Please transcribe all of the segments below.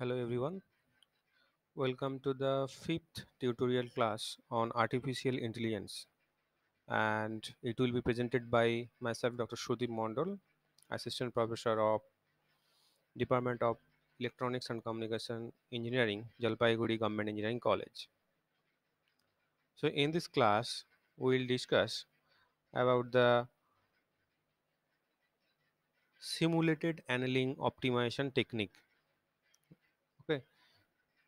Hello everyone. Welcome to the fifth tutorial class on artificial intelligence and it will be presented by myself Dr. Shudip Mondol, assistant professor of Department of Electronics and Communication Engineering, Jalpaiguri Government Engineering College. So in this class we will discuss about the simulated annealing optimization technique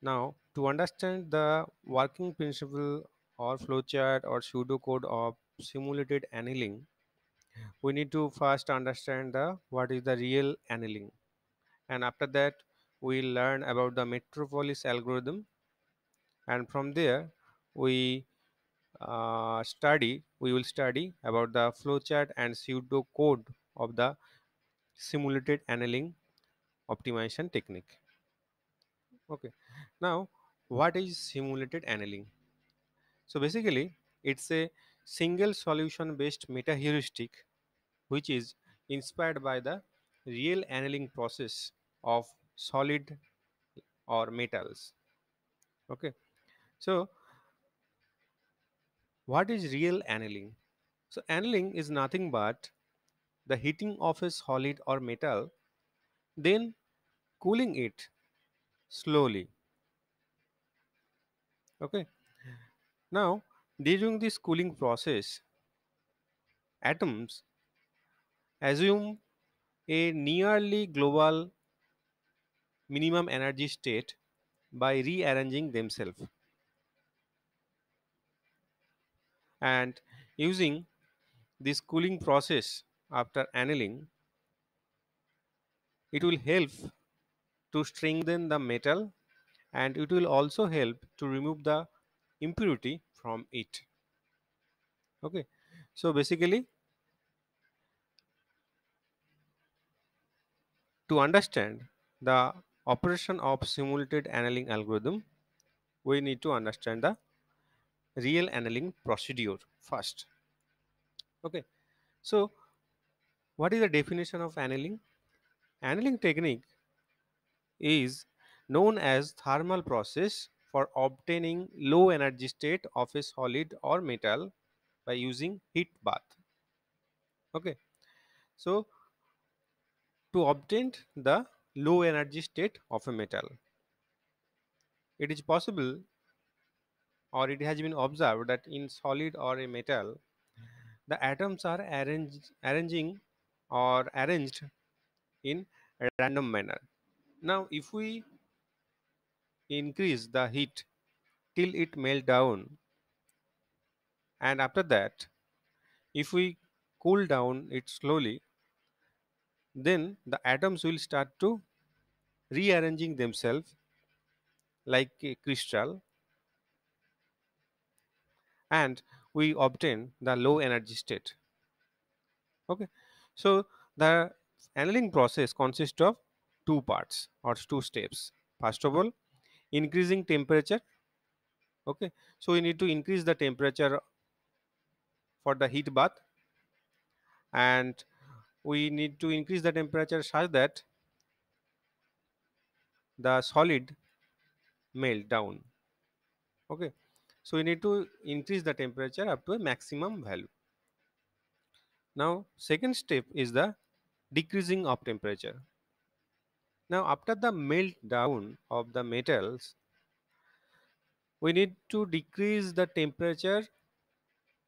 now, to understand the working principle or flowchart or pseudo code of simulated annealing, we need to first understand the what is the real annealing. And after that, we learn about the metropolis algorithm. And from there, we uh, study, we will study about the flowchart and pseudo code of the simulated annealing optimization technique. Okay. Now, what is simulated annealing? So basically, it's a single solution based meta heuristic which is inspired by the real annealing process of solid or metals. Okay. So what is real annealing? So annealing is nothing but the heating of a solid or metal, then cooling it slowly okay now during this cooling process atoms assume a nearly global minimum energy state by rearranging themselves and using this cooling process after annealing it will help to strengthen the metal and it will also help to remove the impurity from it okay so basically to understand the operation of simulated annealing algorithm we need to understand the real annealing procedure first okay so what is the definition of annealing annealing technique is known as thermal process for obtaining low energy state of a solid or metal by using heat bath okay so to obtain the low energy state of a metal it is possible or it has been observed that in solid or a metal the atoms are arranged arranging or arranged in a random manner now if we increase the heat till it melt down and after that if we cool down it slowly then the atoms will start to rearranging themselves like a crystal and we obtain the low energy state okay so the annealing process consists of two parts or two steps first of all increasing temperature okay so we need to increase the temperature for the heat bath and we need to increase the temperature such that the solid melt down okay so we need to increase the temperature up to a maximum value now second step is the decreasing of temperature now, after the meltdown of the metals, we need to decrease the temperature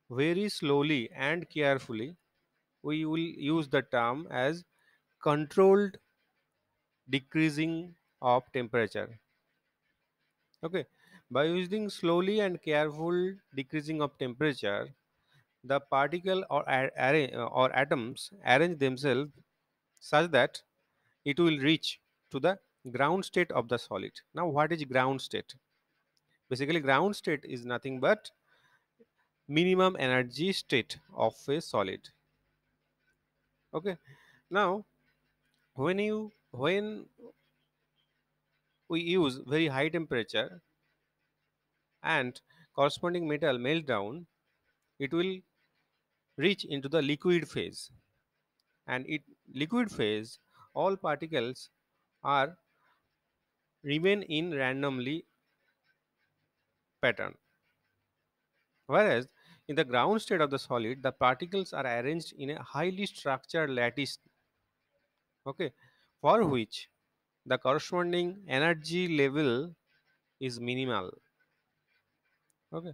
very slowly and carefully. We will use the term as controlled decreasing of temperature. Okay, by using slowly and careful decreasing of temperature, the particle or, or atoms arrange themselves such that it will reach to the ground state of the solid. Now, what is ground state? Basically, ground state is nothing but minimum energy state of a solid. Okay. Now, when you when we use very high temperature and corresponding metal meltdown, it will reach into the liquid phase. And it liquid phase, all particles are remain in randomly pattern. Whereas in the ground state of the solid, the particles are arranged in a highly structured lattice, okay, for which the corresponding energy level is minimal. Okay,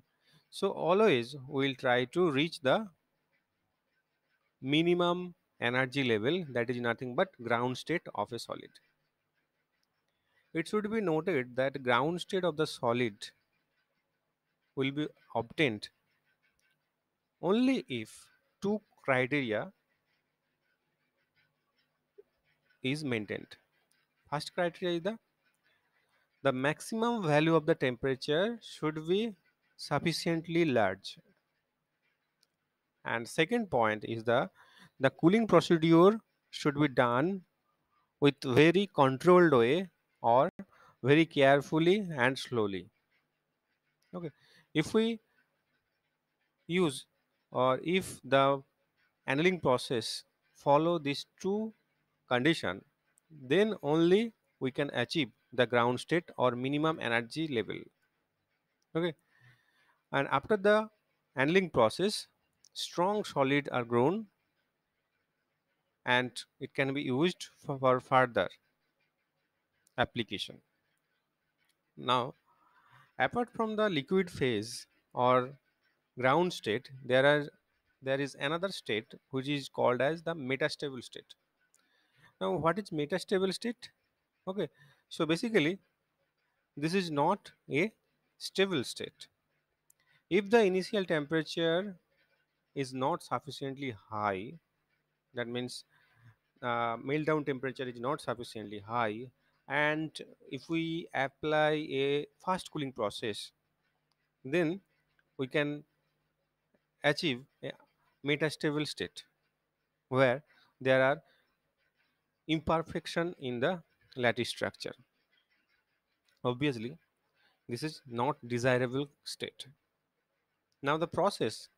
so always we will try to reach the minimum energy level that is nothing but ground state of a solid. It should be noted that ground state of the solid will be obtained only if two criteria is maintained. First criteria is the the maximum value of the temperature should be sufficiently large and second point is the the cooling procedure should be done with very controlled way or very carefully and slowly okay if we use or if the annealing process follow these two condition then only we can achieve the ground state or minimum energy level okay and after the annealing process strong solid are grown and it can be used for further application. Now, apart from the liquid phase or ground state, there are there is another state which is called as the metastable state. Now, what is metastable state? Okay, so basically, this is not a stable state. If the initial temperature is not sufficiently high, that means uh, meltdown temperature is not sufficiently high, and if we apply a fast cooling process then we can achieve a metastable state where there are imperfection in the lattice structure obviously this is not desirable state now the process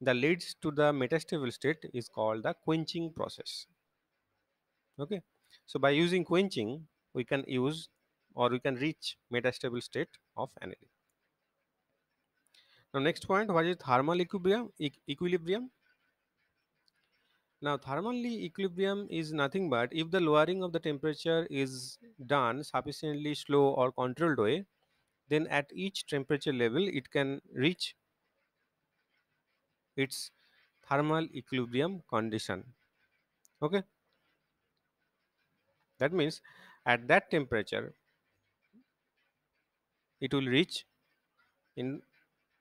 that leads to the metastable state is called the quenching process okay so by using quenching we can use or we can reach metastable state of annealing. Now next point, what is thermal equilibrium? E equilibrium. Now thermal equilibrium is nothing but if the lowering of the temperature is done sufficiently slow or controlled way, then at each temperature level it can reach its thermal equilibrium condition. Okay. That means at that temperature it will reach in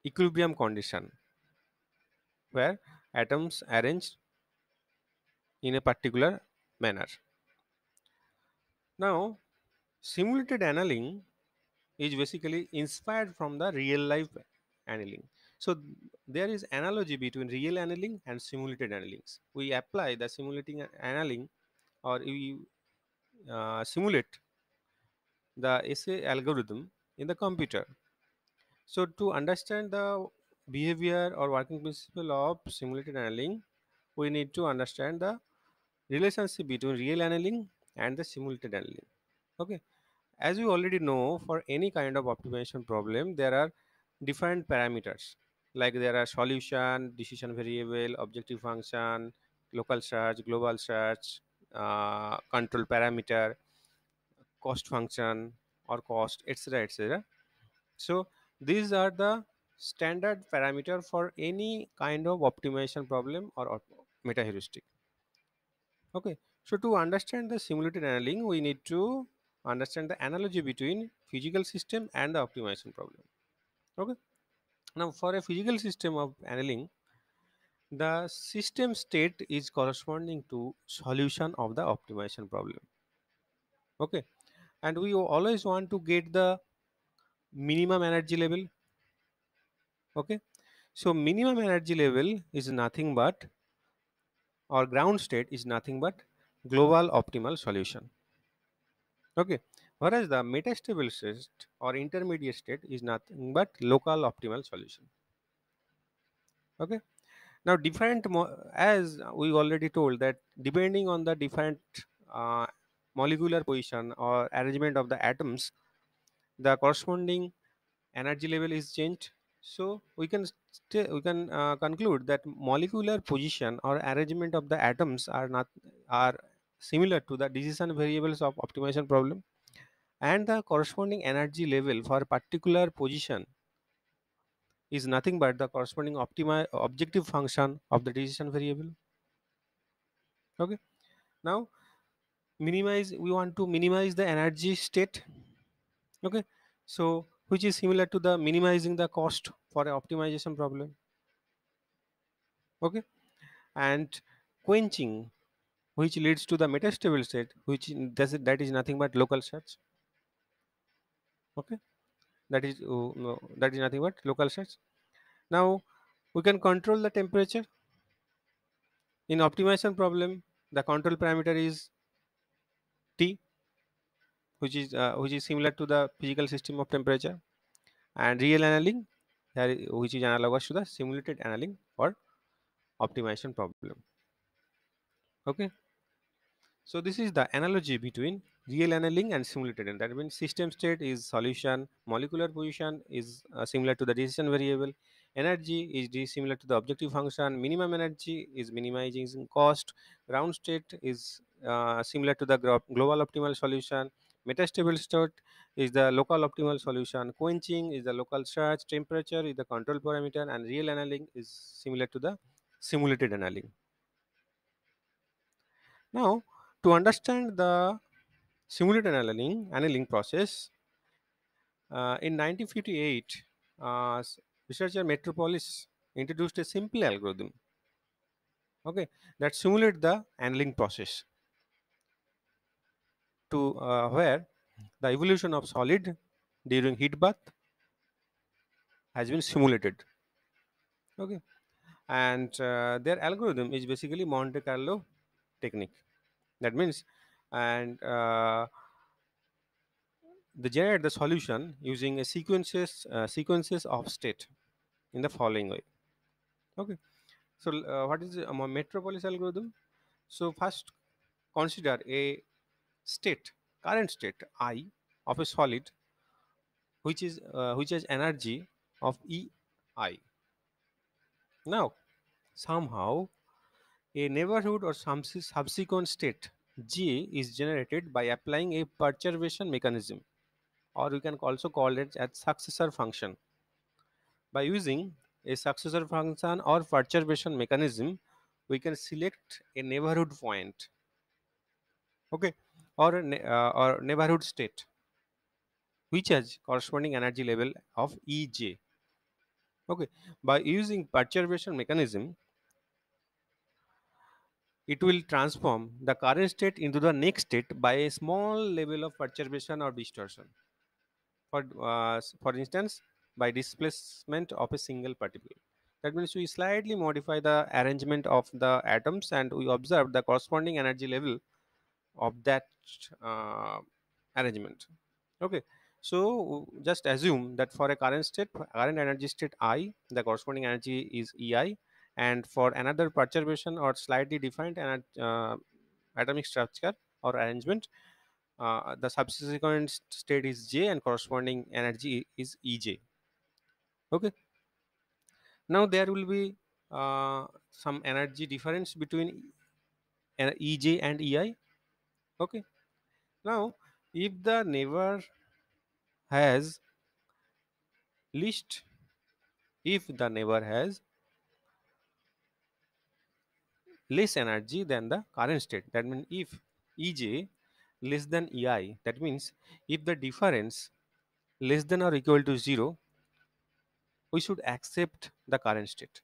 equilibrium condition where atoms arranged in a particular manner. Now simulated annealing is basically inspired from the real life annealing. So there is analogy between real annealing and simulated annealing. We apply the simulating annealing or we uh, simulate the SA algorithm in the computer. So to understand the behavior or working principle of simulated annealing, we need to understand the relationship between real annealing and the simulated annealing. Okay. As you already know, for any kind of optimization problem, there are different parameters like there are solution, decision variable, objective function, local search, global search, uh, control parameter cost function or cost etc etc so these are the standard parameter for any kind of optimization problem or, meta heuristic okay so to understand the simulated annealing we need to understand the analogy between physical system and the optimization problem okay now for a physical system of annealing the system state is corresponding to solution of the optimization problem. Okay. And we always want to get the minimum energy level. Okay. So minimum energy level is nothing but or ground state is nothing but global optimal solution. Okay. Whereas the metastable state or intermediate state is nothing but local optimal solution. Okay now different as we already told that depending on the different uh, molecular position or arrangement of the atoms the corresponding energy level is changed so we can we can uh, conclude that molecular position or arrangement of the atoms are not are similar to the decision variables of optimization problem and the corresponding energy level for particular position is nothing but the corresponding objective function of the decision variable okay now minimize we want to minimize the energy state okay so which is similar to the minimizing the cost for an optimization problem okay and quenching which leads to the metastable state which does that is nothing but local search okay that is oh, that is nothing but local sets now we can control the temperature in optimization problem the control parameter is t which is uh, which is similar to the physical system of temperature and real annealing which is analogous to the simulated annealing or optimization problem okay so this is the analogy between real annealing and simulated annealing. That means system state is solution, molecular position is uh, similar to the decision variable, energy is similar to the objective function, minimum energy is minimizing cost, ground state is uh, similar to the global optimal solution, metastable state is the local optimal solution, quenching is the local search, temperature is the control parameter, and real annealing is similar to the simulated annealing. Now, to understand the simulated annealing, annealing process, uh, in 1958, uh, researcher Metropolis introduced a simple algorithm okay, that simulated the annealing process to uh, where the evolution of solid during heat bath has been simulated. Okay, and uh, their algorithm is basically Monte Carlo technique that means and uh, they generate the solution using a sequences uh, sequences of state in the following way okay so uh, what is the um, metropolis algorithm so first consider a state current state i of a solid which is uh, which has energy of ei now somehow a neighborhood or some subsequent state G is generated by applying a perturbation mechanism or we can also call it as successor function. By using a successor function or perturbation mechanism, we can select a neighborhood point okay or a uh, or neighborhood state which has corresponding energy level of ej okay by using perturbation mechanism it will transform the current state into the next state by a small level of perturbation or distortion. For, uh, for instance, by displacement of a single particle. That means we slightly modify the arrangement of the atoms and we observe the corresponding energy level of that uh, arrangement. Okay, so just assume that for a current state, current energy state I, the corresponding energy is EI and for another perturbation or slightly different uh, atomic structure or arrangement uh, the subsequent state is j and corresponding energy is ej okay now there will be uh, some energy difference between ej and ei okay now if the neighbor has least if the neighbor has less energy than the current state. That means if Ej less than Ei, that means if the difference less than or equal to 0, we should accept the current state.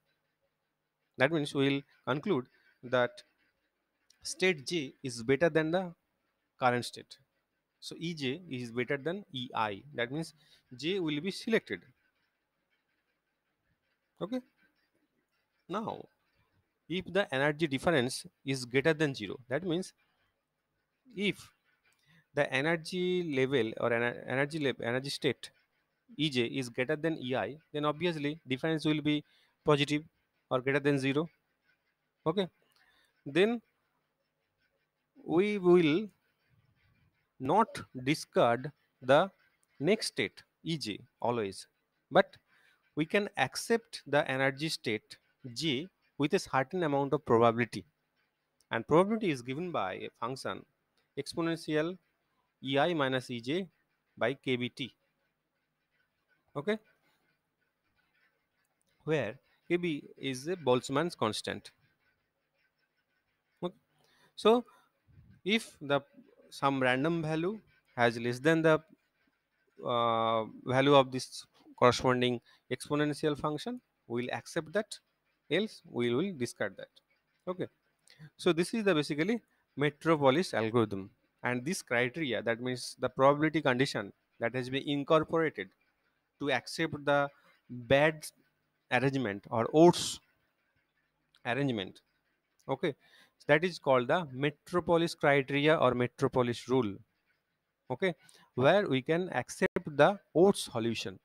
That means we will conclude that state J is better than the current state. So Ej is better than Ei. That means J will be selected. Okay. Now if the energy difference is greater than zero that means if the energy level or ener energy energy state ej is greater than ei then obviously difference will be positive or greater than zero okay then we will not discard the next state ej always but we can accept the energy state j with a certain amount of probability. And probability is given by a function exponential ei minus ej by kbt. Okay, where kb is a Boltzmann's constant. Okay. So, if the some random value has less than the uh, value of this corresponding exponential function, we will accept that else we will discard that okay so this is the basically metropolis algorithm and this criteria that means the probability condition that has been incorporated to accept the bad arrangement or odds arrangement okay so that is called the metropolis criteria or metropolis rule okay where we can accept the odds solution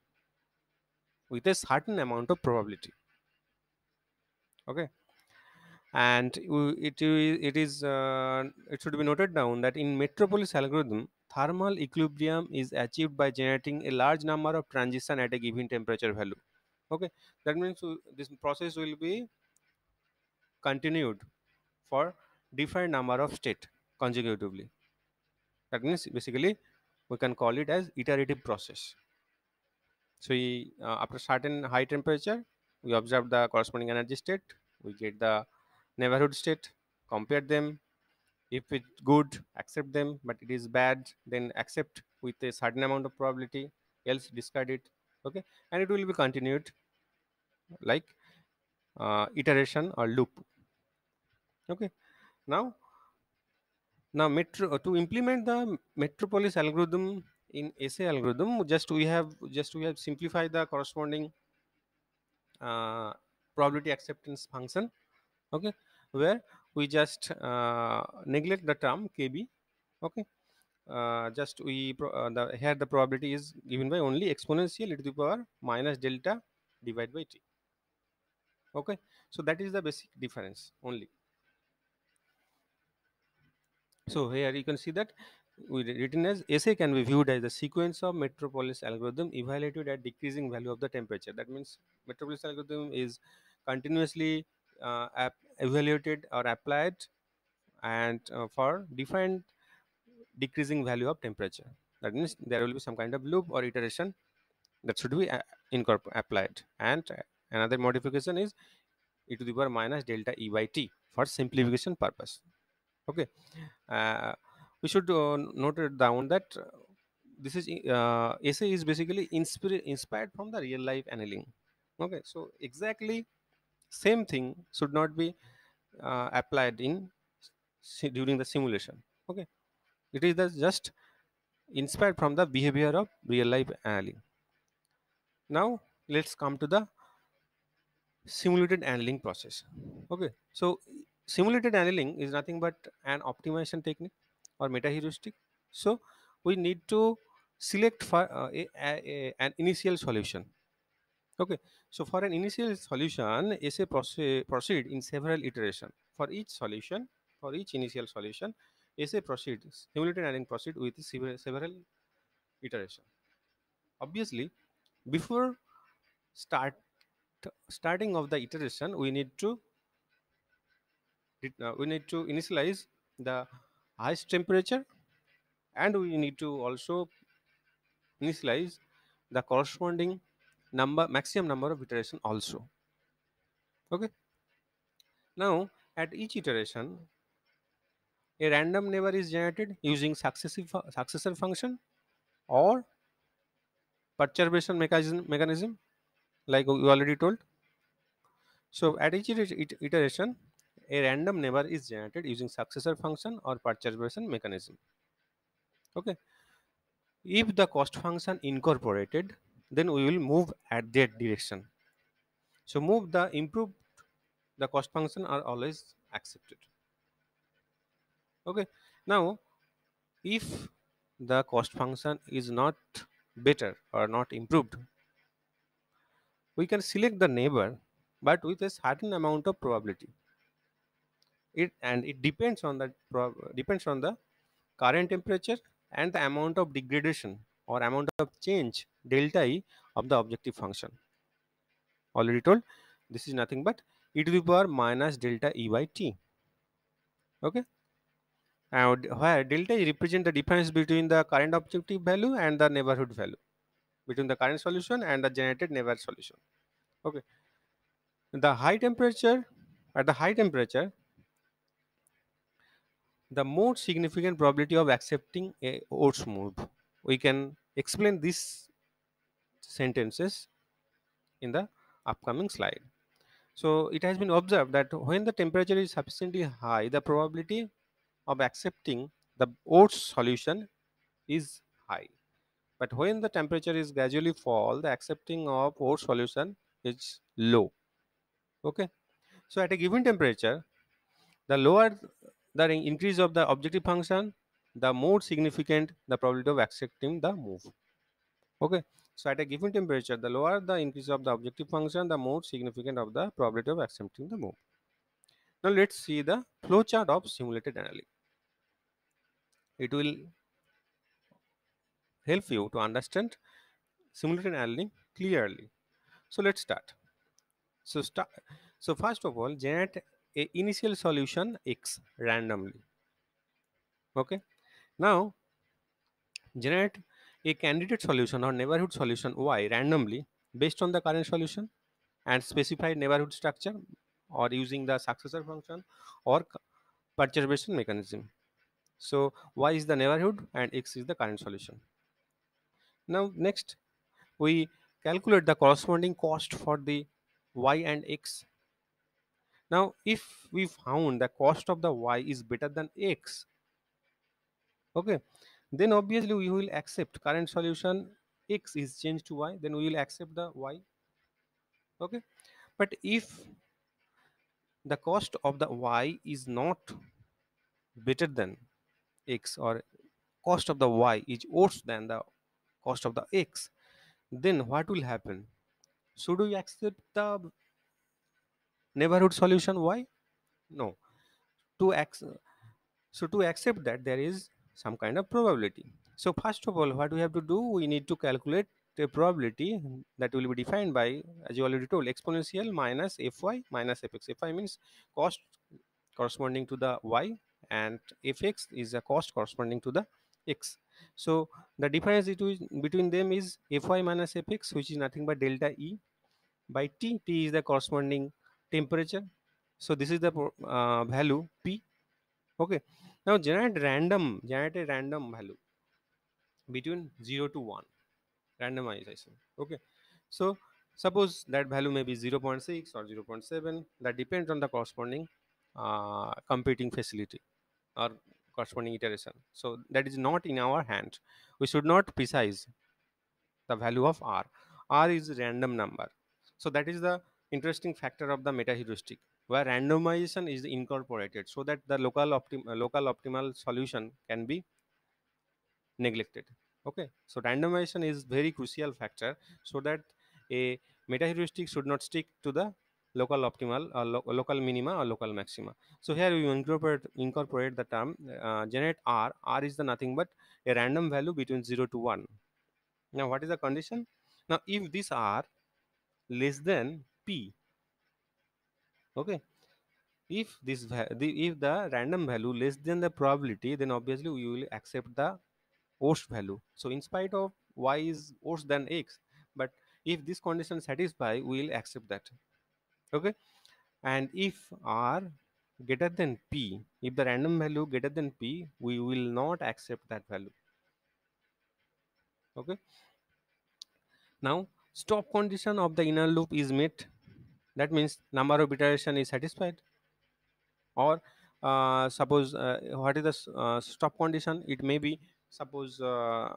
with a certain amount of probability okay and it, it is uh, it should be noted down that in metropolis algorithm thermal equilibrium is achieved by generating a large number of transition at a given temperature value okay that means uh, this process will be continued for different number of state consecutively that means basically we can call it as iterative process so uh, after certain high temperature we observe the corresponding energy state we get the neighborhood state compare them if it's good accept them but it is bad then accept with a certain amount of probability else discard it okay and it will be continued like uh, iteration or loop okay now now metro uh, to implement the metropolis algorithm in SA algorithm just we have just we have simplified the corresponding uh, probability acceptance function okay where we just uh, neglect the term kb okay uh, just we uh, the here the probability is given by only exponential e to the power minus delta divided by t okay so that is the basic difference only so here you can see that written as SA can be viewed as the sequence of metropolis algorithm evaluated at decreasing value of the temperature. That means metropolis algorithm is continuously uh, evaluated or applied and uh, for different decreasing value of temperature. That means there will be some kind of loop or iteration that should be uh, applied. And uh, another modification is e to the power minus delta E by t for simplification purpose. Okay. Uh, we should uh, note it down that uh, this is uh, essay is basically inspired inspired from the real life annealing okay so exactly same thing should not be uh, applied in during the simulation okay it is the just inspired from the behavior of real life annealing now let's come to the simulated annealing process okay so simulated annealing is nothing but an optimization technique or meta heuristic so we need to select for uh, a, a, a, an initial solution okay so for an initial solution essay proceed in several iteration for each solution for each initial solution essay proceeds simulated and proceed with several iteration obviously before start starting of the iteration we need to uh, we need to initialize the highest temperature and we need to also initialize the corresponding number maximum number of iteration also okay now at each iteration a random neighbor is generated using successive successor function or perturbation mechanism mechanism like we already told so at each iteration a random neighbor is generated using successor function or perturbation mechanism. Okay. If the cost function incorporated, then we will move at that direction. So move the improved, the cost function are always accepted. Okay. Now, if the cost function is not better or not improved, we can select the neighbor, but with a certain amount of probability it and it depends on the depends on the current temperature and the amount of degradation or amount of change delta e of the objective function already told this is nothing but e to the power minus delta e by t okay and where delta e represent the difference between the current objective value and the neighborhood value between the current solution and the generated neighborhood solution okay the high temperature at the high temperature the more significant probability of accepting a Oates move. We can explain these sentences in the upcoming slide. So it has been observed that when the temperature is sufficiently high, the probability of accepting the Oates solution is high. But when the temperature is gradually fall, the accepting of Oates solution is low. Okay. So at a given temperature, the lower the increase of the objective function, the more significant the probability of accepting the move. Okay. So at a given temperature, the lower the increase of the objective function, the more significant of the probability of accepting the move. Now let's see the flowchart of simulated annealing. It will help you to understand simulated annealing clearly. So let's start. So start. So first of all, generate a initial solution x randomly okay now generate a candidate solution or neighborhood solution y randomly based on the current solution and specify neighborhood structure or using the successor function or perturbation mechanism so y is the neighborhood and x is the current solution now next we calculate the corresponding cost for the y and x now, if we found the cost of the y is better than x, okay, then obviously we will accept current solution x is changed to y, then we will accept the y, okay. But if the cost of the y is not better than x or cost of the y is worse than the cost of the x, then what will happen? Should we accept the neighborhood solution why no to so to accept that there is some kind of probability so first of all what we have to do we need to calculate a probability that will be defined by as you already told exponential minus fy minus fx fy means cost corresponding to the y and fx is a cost corresponding to the x so the difference between them is fy minus fx which is nothing but delta e by t t is the corresponding temperature so this is the uh, value p okay now generate random generate a random value between 0 to 1 randomization okay so suppose that value may be 0 0.6 or 0 0.7 that depends on the corresponding uh, computing facility or corresponding iteration so that is not in our hand we should not precise the value of r r is random number so that is the interesting factor of the meta heuristic where randomization is incorporated so that the local optim uh, local optimal solution can be neglected okay so randomization is very crucial factor so that a meta heuristic should not stick to the local optimal or uh, lo local minima or local maxima so here we incorporate incorporate the term uh, generate r r is the nothing but a random value between 0 to 1 now what is the condition now if this r less than p okay if this if the random value less than the probability then obviously we will accept the worst value so in spite of y is worse than x but if this condition satisfy we will accept that okay and if r greater than p if the random value greater than p we will not accept that value okay now stop condition of the inner loop is met that means number of iteration is satisfied or uh, suppose uh, what is the uh, stop condition it may be suppose uh,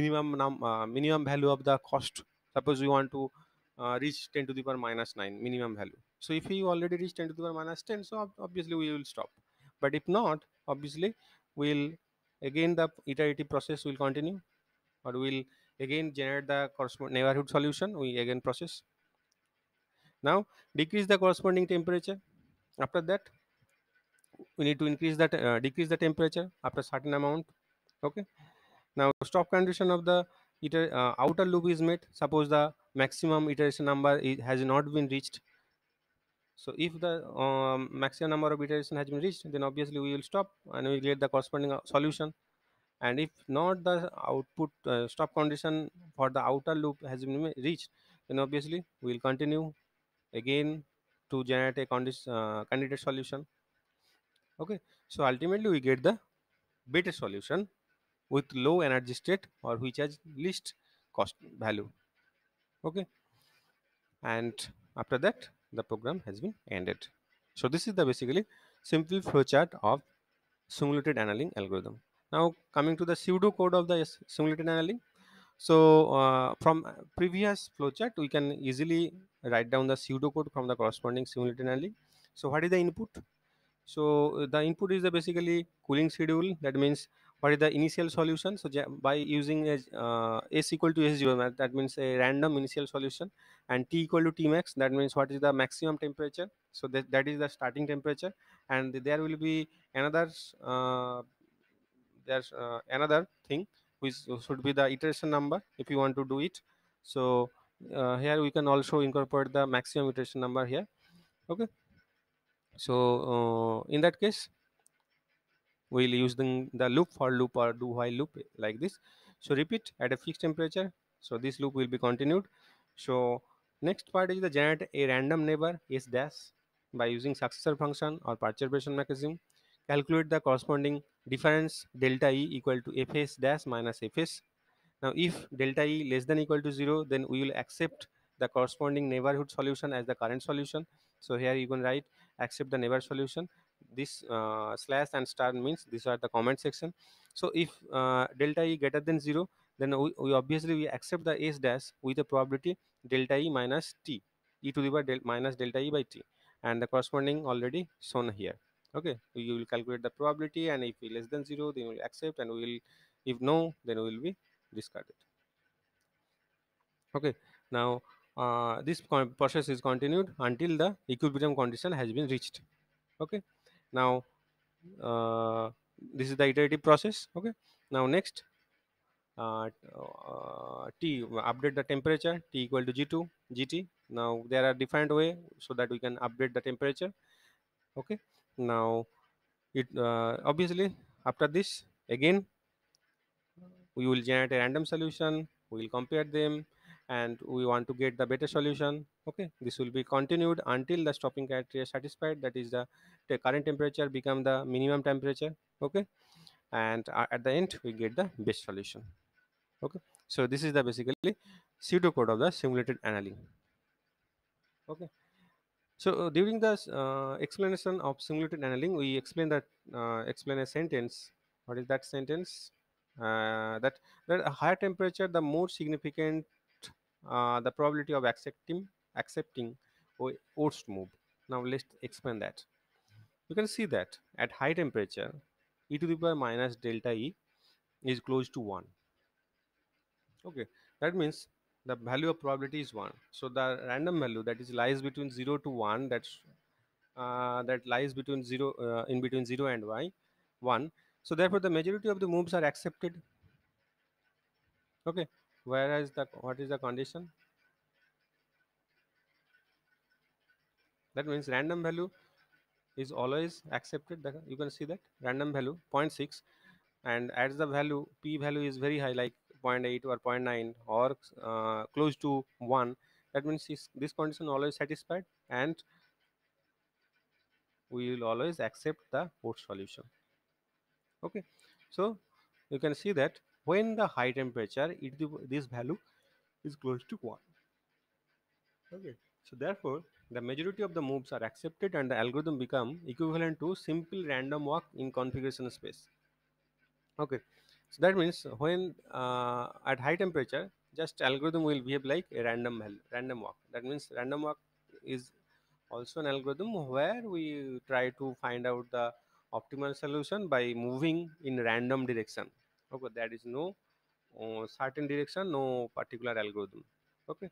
minimum num uh, minimum value of the cost suppose we want to uh, reach 10 to the power minus 9 minimum value so if you already reach 10 to the power minus 10 so obviously we will stop but if not obviously we'll again the iterative process will continue or we'll again generate the corresponding neighborhood solution we again process now decrease the corresponding temperature after that we need to increase that uh, decrease the temperature after certain amount okay now stop condition of the iter, uh, outer loop is met suppose the maximum iteration number is, has not been reached so if the um, maximum number of iteration has been reached then obviously we will stop and we will get the corresponding uh, solution and if not the output uh, stop condition for the outer loop has been reached then obviously we will continue again to generate a uh, candidate solution okay so ultimately we get the better solution with low energy state or which has least cost value okay and after that the program has been ended so this is the basically simple flowchart of simulated annealing algorithm now coming to the pseudo code of the simulated annealing so uh, from previous flowchart, we can easily write down the pseudocode from the corresponding simulated So what is the input? So uh, the input is the basically cooling schedule. That means what is the initial solution? So by using uh, a, uh, s equal to s0, that means a random initial solution, and t equal to t max, that means what is the maximum temperature. So that, that is the starting temperature, and there will be another uh, there's uh, another thing which should be the iteration number if you want to do it so uh, here we can also incorporate the maximum iteration number here okay so uh, in that case we'll use the, the loop for loop or do while loop like this so repeat at a fixed temperature so this loop will be continued so next part is the generate a random neighbor s dash by using successor function or perturbation mechanism calculate the corresponding difference delta E equal to Fs dash minus Fs. Now, if delta E less than equal to 0, then we will accept the corresponding neighborhood solution as the current solution. So here you can write accept the neighbor solution. This uh, slash and star means these are the comment section. So if uh, delta E greater than 0, then we, we, obviously we accept the S dash with the probability delta E minus T, e to the power del minus delta E by T and the corresponding already shown here okay you will calculate the probability and if less than zero then we will accept and we will if no then we will be discarded okay now uh, this process is continued until the equilibrium condition has been reached okay now uh, this is the iterative process okay now next uh, uh t update the temperature t equal to g2 gt now there are different way so that we can update the temperature okay now it uh, obviously after this again we will generate a random solution we will compare them and we want to get the better solution okay this will be continued until the stopping criteria satisfied that is the current temperature become the minimum temperature okay and uh, at the end we get the best solution okay so this is the basically pseudocode of the simulated annealing okay so uh, during the uh, explanation of simulated annealing, we explain that uh, explain a sentence. What is that sentence? that that a higher temperature, the more significant the probability of accepting accepting Oats move. Now let's expand that. You can see that at high temperature, e to the power minus delta e is close to 1. Okay, that means the value of probability is 1 so the random value that is lies between 0 to 1 that's uh, that lies between 0 uh, in between 0 and y 1 so therefore the majority of the moves are accepted okay whereas the what is the condition that means random value is always accepted you can see that random value 0.6 and as the value p value is very high like 0.8 or 0.9 or uh, close to 1 that means this condition always satisfied and we will always accept the port solution okay so you can see that when the high temperature it this value is close to 1 okay so therefore the majority of the moves are accepted and the algorithm become equivalent to simple random walk in configuration space okay so that means when uh, at high temperature, just algorithm will behave like a random random walk. That means random walk is also an algorithm where we try to find out the optimal solution by moving in random direction. Okay, that is no uh, certain direction, no particular algorithm. Okay,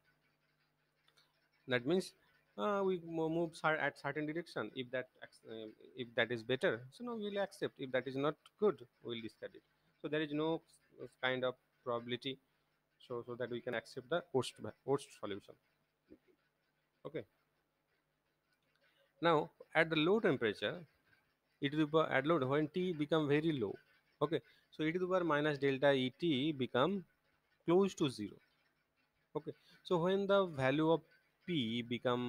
that means uh, we move at certain direction. If that uh, if that is better, so now we'll accept. If that is not good, we'll discard it so there is no uh, kind of probability so so that we can accept the host post solution okay now at the low temperature e to the power at load when t become very low okay so e to the power minus delta et become close to zero okay so when the value of p become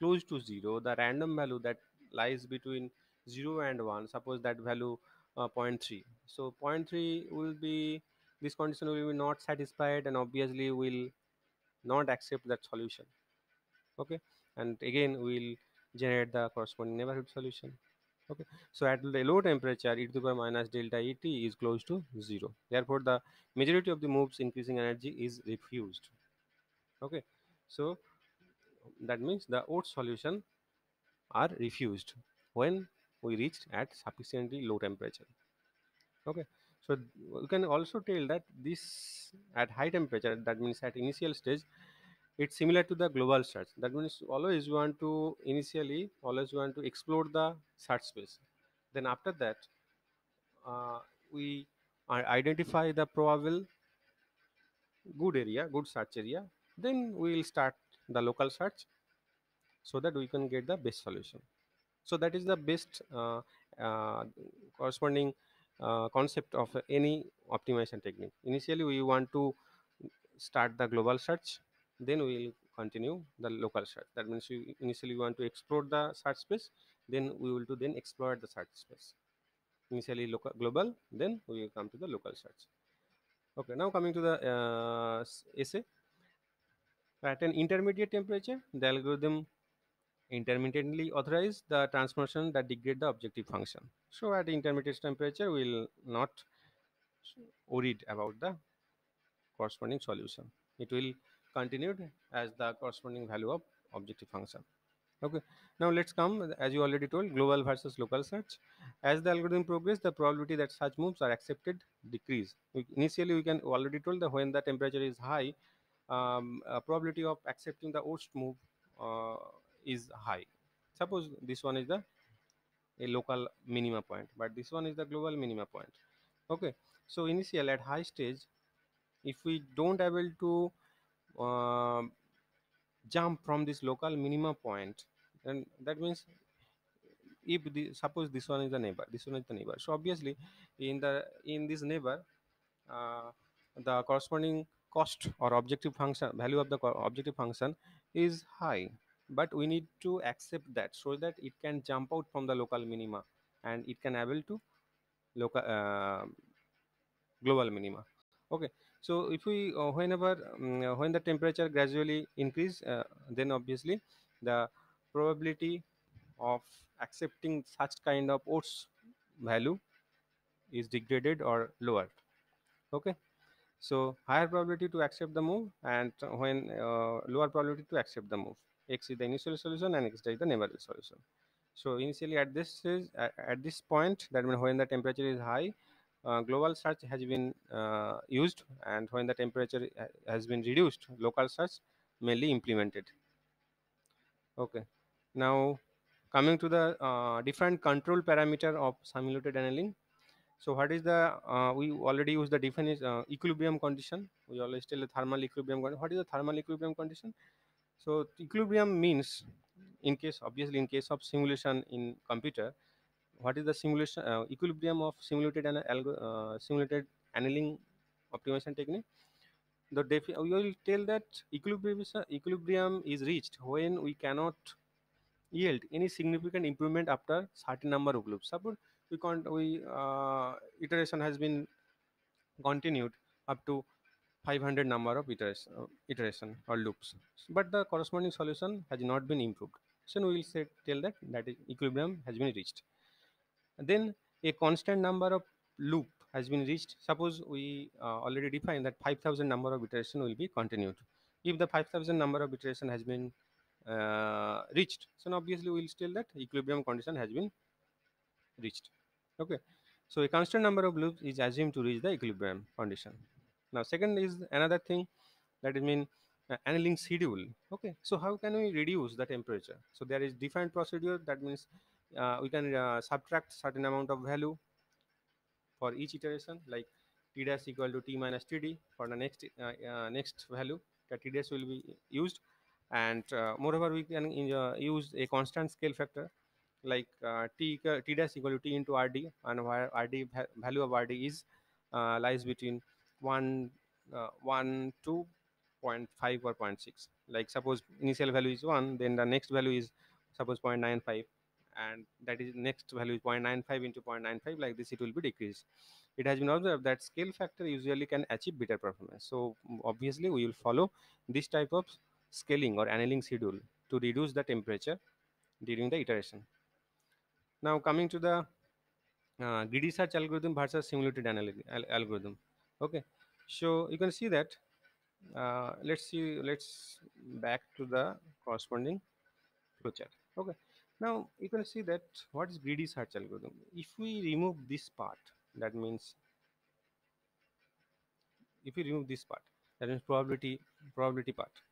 close to zero the random value that lies between 0 and 1 suppose that value uh, 0.3 so point 3 will be this condition will be not satisfied and obviously will not accept that solution okay and again we'll generate the corresponding neighborhood solution okay so at the low temperature e to the power minus delta et is close to zero therefore the majority of the moves increasing energy is refused okay so that means the old solution are refused when we reached at sufficiently low temperature okay so you can also tell that this at high temperature that means at initial stage it's similar to the global search that means always you want to initially always you want to explore the search space then after that uh, we identify the probable good area good search area then we will start the local search so that we can get the best solution so that is the best uh, uh, corresponding uh, concept of any optimization technique. Initially, we want to start the global search, then we will continue the local search. That means you initially want to explore the search space, then we will to then explore the search space. Initially local global, then we will come to the local search. Okay, now coming to the uh, essay. At an intermediate temperature, the algorithm intermittently authorize the transformation that degrade the objective function. So at intermediate temperature, we will not worried about the corresponding solution. It will continued as the corresponding value of objective function. Okay, now let's come as you already told global versus local search. As the algorithm progress, the probability that such moves are accepted decrease. initially, we can already told that when the temperature is high, um, probability of accepting the worst move uh, is high suppose this one is the a local minima point but this one is the global minima point okay so initial at high stage if we don't able to uh, jump from this local minima point then that means if the suppose this one is the neighbor this one is the neighbor so obviously in the in this neighbor uh, the corresponding cost or objective function value of the objective function is high but we need to accept that so that it can jump out from the local minima and it can able to local uh, global minima okay so if we uh, whenever um, when the temperature gradually increase uh, then obviously the probability of accepting such kind of oats value is degraded or lower okay so higher probability to accept the move and when uh, lower probability to accept the move x is the initial solution and x is the neighborly solution so initially at this is at this point that means when the temperature is high uh, global search has been uh, used and when the temperature uh, has been reduced local search mainly implemented okay now coming to the uh, different control parameter of simulated annealing so what is the uh, we already use the definition uh, equilibrium condition we always tell the thermal equilibrium what is the thermal equilibrium condition so equilibrium means in case obviously in case of simulation in computer what is the simulation uh, equilibrium of simulated and uh, simulated annealing optimization technique the defi we will tell that equilibrium is, uh, equilibrium is reached when we cannot yield any significant improvement after certain number of loops suppose we can't we uh, iteration has been continued up to 500 number of iteration, or loops but the corresponding solution has not been improved so we will say tell that that equilibrium has been reached and then a constant number of loop has been reached suppose we uh, already defined that 5000 number of iteration will be continued if the 5000 number of iteration has been uh, reached so obviously we will tell that equilibrium condition has been reached okay so a constant number of loops is assumed to reach the equilibrium condition now second is another thing that is mean uh, annealing schedule okay so how can we reduce the temperature so there is different procedure that means uh, we can uh, subtract certain amount of value for each iteration like t dash equal to t minus td for the next uh, uh, next value that t dash will be used and uh, moreover we can use a constant scale factor like t t dash equal to t into rd and where rd value of rd is lies between 1 uh, 1 2 0.5 or 0.6 like suppose initial value is 1 then the next value is suppose 0.95 and that is next value is 0.95 into 0.95 like this it will be decreased it has been observed that scale factor usually can achieve better performance so obviously we will follow this type of scaling or annealing schedule to reduce the temperature during the iteration now coming to the uh, greedy search algorithm versus simulated annealing algorithm okay so you can see that uh, let's see let's back to the corresponding flowchart okay now you can see that what is greedy search algorithm if we remove this part that means if we remove this part that means probability probability part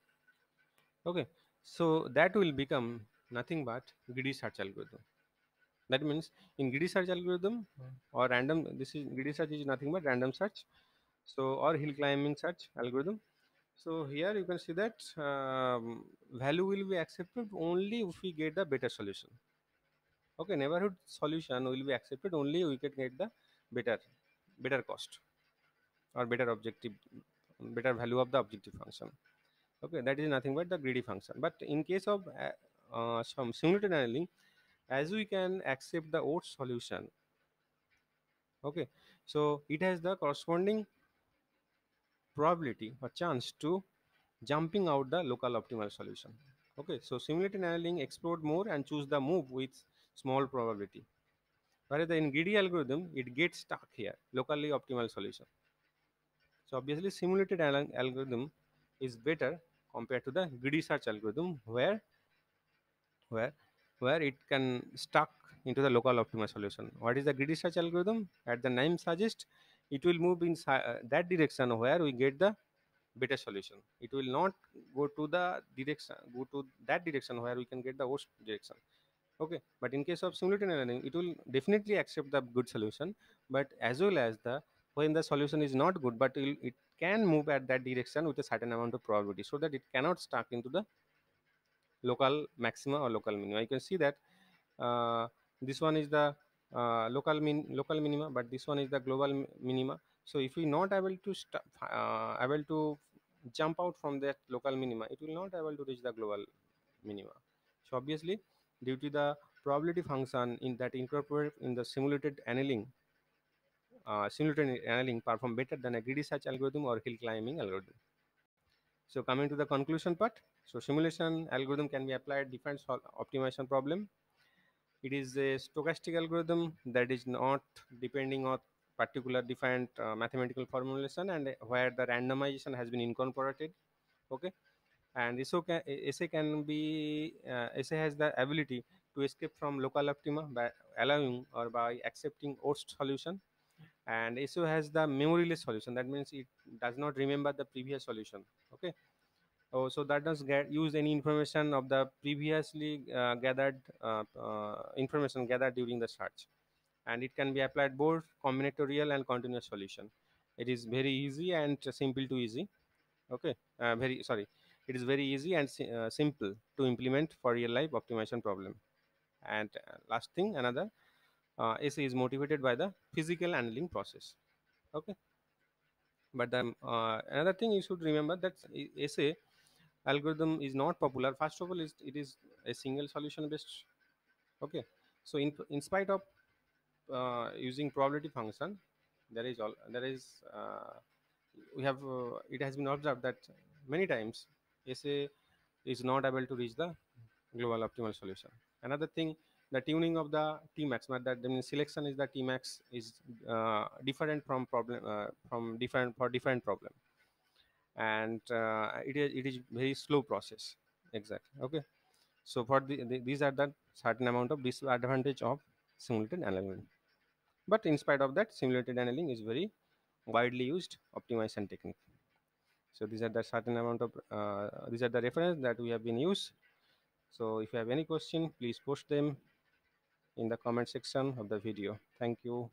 okay so that will become nothing but greedy search algorithm that means in greedy search algorithm hmm. or random this is greedy search is nothing but random search so or hill climbing search algorithm so here you can see that um, value will be accepted only if we get the better solution okay neighborhood solution will be accepted only we can get the better better cost or better objective better value of the objective function okay that is nothing but the greedy function but in case of uh, uh, some simulated annealing as we can accept the old solution okay so it has the corresponding probability or chance to jumping out the local optimal solution. Okay, so simulated annealing explored more and choose the move with small probability. Whereas the greedy algorithm, it gets stuck here, locally optimal solution. So obviously simulated annealing algorithm is better compared to the greedy search algorithm where where where it can stuck into the local optimal solution. What is the greedy search algorithm? At the name suggest, it will move in uh, that direction where we get the better solution it will not go to the direction go to that direction where we can get the worst direction okay but in case of simulated learning it will definitely accept the good solution but as well as the when the solution is not good but it can move at that direction with a certain amount of probability so that it cannot stuck into the local maxima or local minima you can see that uh, this one is the uh, local min local minima but this one is the global minima so if we not able to uh, able to jump out from that local minima it will not able to reach the global minima so obviously due to the probability function in that incorporated in the simulated annealing uh, simulated annealing perform better than a greedy search algorithm or hill climbing algorithm so coming to the conclusion part so simulation algorithm can be applied different optimization problem it is a stochastic algorithm that is not depending on particular defined uh, mathematical formulation and where the randomization has been incorporated okay and SO can, SA can be uh, SA has the ability to escape from local optima by allowing or by accepting OST solution and SO has the memoryless solution that means it does not remember the previous solution okay Oh, so that does get use any information of the previously uh, gathered uh, uh, information gathered during the search, and it can be applied both combinatorial and continuous solution. It is very easy and simple to easy. Okay, uh, very sorry. It is very easy and uh, simple to implement for real life optimization problem. And uh, last thing, another uh, is motivated by the physical handling process. Okay, but the another thing you should remember that SA algorithm is not popular first of all it is a single solution based okay so in in spite of uh, using probability function there is all there is uh, we have uh, it has been observed that many times SA is not able to reach the global optimal solution another thing the tuning of the tmax not that I mean selection is the tmax is uh, different from problem uh, from different for different problem and uh, it is it is very slow process exactly okay so for the, the, these are the certain amount of disadvantage of simulated annealing but in spite of that simulated annealing is very widely used optimization technique so these are the certain amount of uh, these are the reference that we have been used so if you have any question please post them in the comment section of the video thank you